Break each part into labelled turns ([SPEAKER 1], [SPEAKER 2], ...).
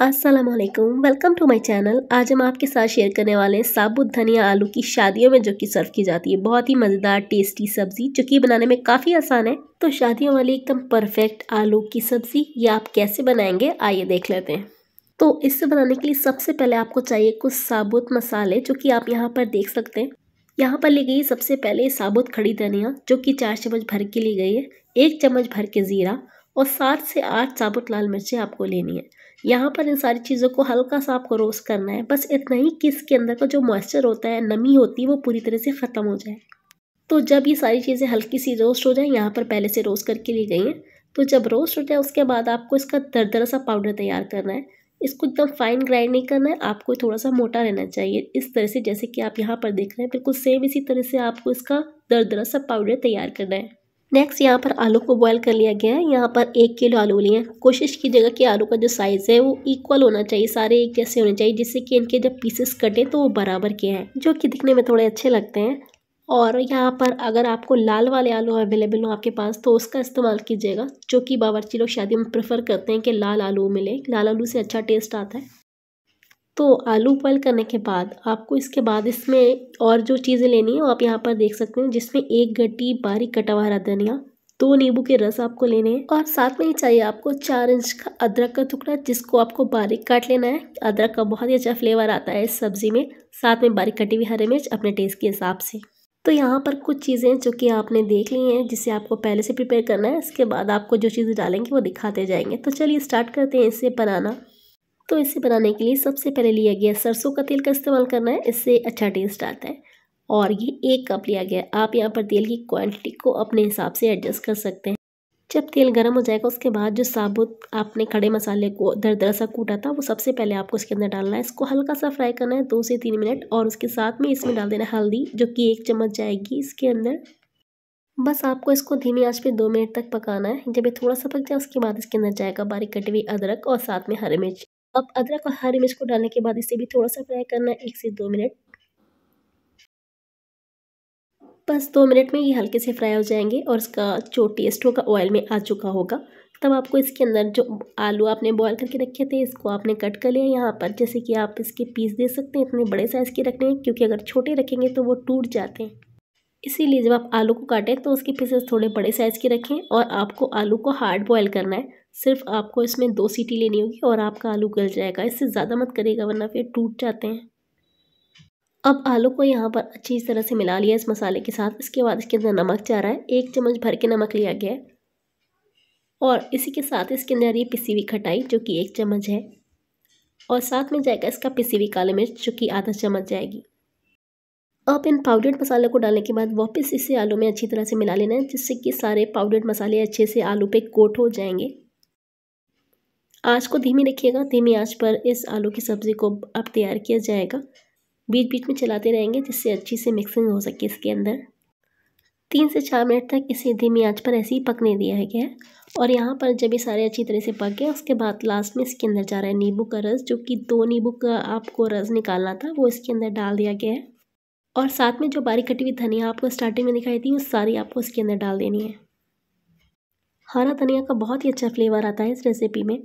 [SPEAKER 1] Aslam welcome to my channel आज हम आपके साथ शेयर करने वाले हैं साबुत धनिया आलू की शादियों में जो कि सर्व की जाती है बहुत ही मज़ेदार टेस्टी सब्ज़ी जो कि बनाने में काफ़ी आसान है तो शादियों वाली एकदम परफेक्ट आलू की सब्ज़ी ये आप कैसे बनाएंगे आइए देख लेते हैं तो इससे बनाने के लिए सबसे पहले आपको चाहिए कुछ साबुत मसाले जो कि आप यहाँ पर देख सकते हैं यहाँ पर ली गई सबसे पहले साबुत खड़ी धनिया जो कि चार चम्मच भर के ली गई है एक चम्मच भर के ज़ीरा और सात से आठ साबुत लाल मिर्चें आपको लेनी है यहाँ पर इन सारी चीज़ों को हल्का सा आपको रोस्ट करना है बस इतना ही कि इसके अंदर का जो मॉइस्चर होता है नमी होती है वो पूरी तरह से ख़त्म हो जाए तो जब ये सारी चीज़ें हल्की सी रोस्ट हो जाए यहाँ पर पहले से रोस्ट करके ली गई हैं तो जब रोस्ट हो जाए उसके बाद आपको इसका दरदरा सा पाउडर तैयार करना है इसको एकदम फाइन ग्राइंड नहीं करना है आपको थोड़ा सा मोटा रहना चाहिए इस तरह से जैसे कि आप यहाँ पर देख रहे हैं बिल्कुल सेम इसी तरह से आपको इसका दरदरा सा पाउडर तैयार करना है नेक्स्ट यहाँ पर आलू को बॉईल कर लिया गया है यहाँ पर एक किलो आलू लिए हैं कोशिश कीजिएगा कि आलू का जो साइज़ है वो इक्वल होना चाहिए सारे एक जैसे होने चाहिए जिससे कि इनके जब पीसेस कटें तो वो बराबर के हैं जो कि दिखने में थोड़े अच्छे लगते हैं और यहाँ पर अगर आपको लाल वाले आलू अवेलेबल हो आपके पास तो उसका इस्तेमाल कीजिएगा जो कि बावरची लोग शादी में प्रेफर करते हैं कि लाल आलू मिले लाल आलू से अच्छा टेस्ट आता है तो आलू बॉयल करने के बाद आपको इसके बाद इसमें और जो चीज़ें लेनी है वो आप यहाँ पर देख सकते हैं जिसमें एक गट्टी बारीक कटा हुआ हरा धनिया दो नींबू के रस आपको लेने हैं और साथ में ही चाहिए आपको चार इंच का अदरक का टुकड़ा जिसको आपको बारीक काट लेना है अदरक का बहुत ही अच्छा फ्लेवर आता है इस सब्ज़ी में साथ में बारीक कटी हुई हरी मिर्च अपने टेस्ट के हिसाब से तो यहाँ पर कुछ चीज़ें जो कि आपने देख ली हैं जिसे आपको पहले से प्रिपेयर करना है इसके बाद आपको जो चीज़ें डालेंगे वो दिखाते जाएंगे तो चलिए स्टार्ट करते हैं इसे बनाना तो इसे बनाने के लिए सबसे पहले लिया गया सरसों का तेल का इस्तेमाल करना है इससे अच्छा टेस्ट आता है और ये एक कप लिया गया आप यहाँ पर तेल की क्वांटिटी को अपने हिसाब से एडजस्ट कर सकते हैं जब तेल गर्म हो जाएगा उसके बाद जो साबुत आपने खड़े मसाले को दर सा कूटा था वो सबसे पहले आपको इसके अंदर डालना है इसको हल्का सा फ्राई करना है दो से तीन मिनट और उसके साथ में इसमें डाल देना है हल्दी जो कि एक चम्मच जाएगी इसके अंदर बस आपको इसको धीमी आंच पे दो मिनट तक पकाना है जब ये थोड़ा सा पक जाए उसके बाद इसके अंदर जाएगा बारीक कटी हुई अदरक और साथ में हरी मिर्च अब अदरक और हरी मिर्च को डालने के बाद इसे भी थोड़ा सा फ्राई करना है एक से दो मिनट बस दो मिनट में ये हल्के से फ्राई हो जाएंगे और इसका जो टेस्ट होगा ऑयल में आ चुका होगा तब आपको इसके अंदर जो आलू आपने बॉयल करके रखे थे इसको आपने कट कर लिया यहाँ पर जैसे कि आप इसके पीस दे सकते हैं इतने बड़े साइज़ के रखने हैं क्योंकि अगर छोटे रखेंगे तो वो टूट जाते हैं इसीलिए जब आप आलू को काटें तो उसके पीसेस थोड़े बड़े साइज़ के रखें और आपको आलू को हार्ड बॉयल करना है सिर्फ आपको इसमें दो सीटी लेनी होगी और आपका आलू गल जाएगा इससे ज़्यादा मत करेगा वरना फिर टूट जाते हैं अब आलू को यहाँ पर अच्छी तरह से मिला लिया इस मसाले के साथ इसके बाद इसके अंदर नमक जा रहा है एक चम्मच भर के नमक लिया गया है और इसी के साथ इसके अंदर ये पिसी हुई खटाई जो कि एक चम्मच है और साथ में जाएगा इसका पिसी हुई काली मिर्च जो कि आधा चम्मच जाएगी अब इन पाउडर्ड मसालों को डालने के बाद वापस इसे आलू में अच्छी तरह से मिला लेना है जिससे कि सारे पाउडर्ड मसाले अच्छे से आलू पे कोट हो जाएंगे आँच को धीमी रखिएगा धीमी आँच पर इस आलू की सब्ज़ी को अब तैयार किया जाएगा बीच बीच में चलाते रहेंगे जिससे अच्छी से मिक्सिंग हो सके इसके अंदर तीन से चार मिनट तक इसे धीमी आंच पर ऐसे ही पकने दिया है गया और यहाँ पर जब ये सारे अच्छी तरह से पक गए उसके बाद लास्ट में इसके अंदर जा रहा है नींबू का रस जो कि दो नींबू का आपको रस निकालना था वो इसके अंदर डाल दिया गया है और साथ में जो बारीक कटी हुई धनिया आपको स्टार्टिंग में दिखाई थी वो सारी आपको इसके अंदर डाल देनी है हरा धनिया का बहुत ही अच्छा फ्लेवर आता है इस रेसिपी में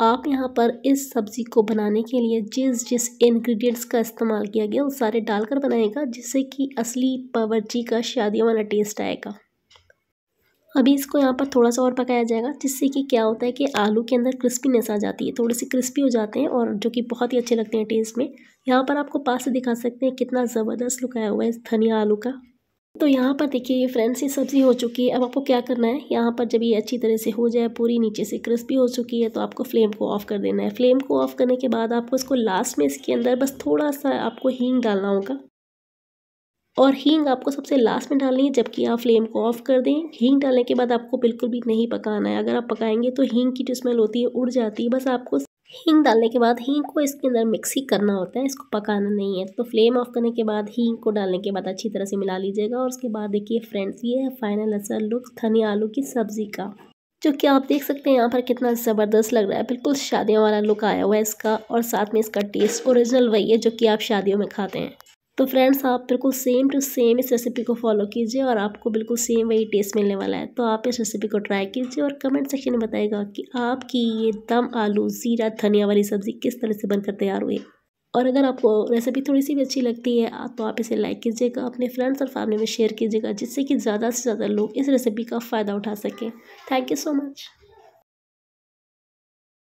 [SPEAKER 1] आप यहाँ पर इस सब्ज़ी को बनाने के लिए जिस जिस इंग्रेडिएंट्स का इस्तेमाल किया गया वो सारे डालकर बनाएगा जिससे कि असली पावरची का शादी वाला टेस्ट आएगा अभी इसको यहाँ पर थोड़ा सा और पकाया जाएगा जिससे कि क्या होता है कि आलू के अंदर क्रिस्पीनेस आ जाती है थोड़े से क्रिस्पी हो जाते हैं और जो कि बहुत ही अच्छे लगते हैं टेस्ट में यहाँ पर आपको पास से दिखा सकते हैं कितना ज़बरदस्त लुकाया हुआ है इस धनिया आलू का तो यहाँ पर देखिए ये फ्रेंड्स ये सब्ज़ी हो चुकी है अब आपको क्या करना है यहाँ पर जब ये अच्छी तरह से हो जाए पूरी नीचे से क्रिस्पी हो चुकी है तो आपको फ्लेम को ऑफ़ कर देना है फ्लेम को ऑफ़ करने के बाद आपको इसको लास्ट में इसके अंदर बस थोड़ा सा आपको हींग डालना होगा और हींग आपको सबसे लास्ट में डालनी है जबकि आप फ्लेम को ऑफ़ कर दें हींग डालने के बाद आपको बिल्कुल भी नहीं पकाना है अगर आप पकाएंगे तो हींग की जो स्मेल होती है उड़ जाती है बस आपको हींग डालने के बाद हींग को इसके अंदर मिक्स ही करना होता है इसको पकाना नहीं है तो फ्लेम ऑफ करने के बाद हींग को डालने के बाद अच्छी तरह से मिला लीजिएगा और उसके बाद देखिए फ्रेंड्स ये है फाइनल असर लुक धनी आलू की सब्ज़ी का जो कि आप देख सकते हैं यहाँ पर कितना ज़बरदस्त लग रहा है बिल्कुल शादियों वाला लुक आया हुआ है इसका और साथ में इसका टेस्ट ओरिजिनल वही है जो कि आप शादियों में खाते हैं तो फ्रेंड्स आप बिल्कुल सेम टू सेम इस रेसिपी को फॉलो कीजिए और आपको बिल्कुल सेम वही टेस्ट मिलने वाला है तो आप इस रेसिपी को ट्राई कीजिए और कमेंट सेक्शन में बताएगा कि आपकी ये दम आलू ज़ीरा धनिया वाली सब्ज़ी किस तरह से बनकर तैयार हुई और अगर आपको रेसिपी थोड़ी सी भी अच्छी लगती है तो आप इसे लाइक कीजिएगा अपने फ्रेंड्स और फैमिली में शेयर कीजिएगा जिससे कि ज़्यादा से ज़्यादा लोग इस रेसिपी का फ़ायदा उठा सकें थैंक यू सो मच